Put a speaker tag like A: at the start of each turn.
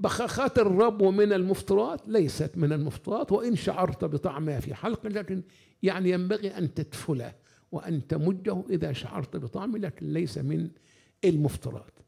A: بخاخات الرب من المفطرات ليست من المفطرات وإن شعرت بطعمها في حلق لكن يعني ينبغي أن تدفله وأن تمجه إذا شعرت بطعمه لكن ليس من المفطرات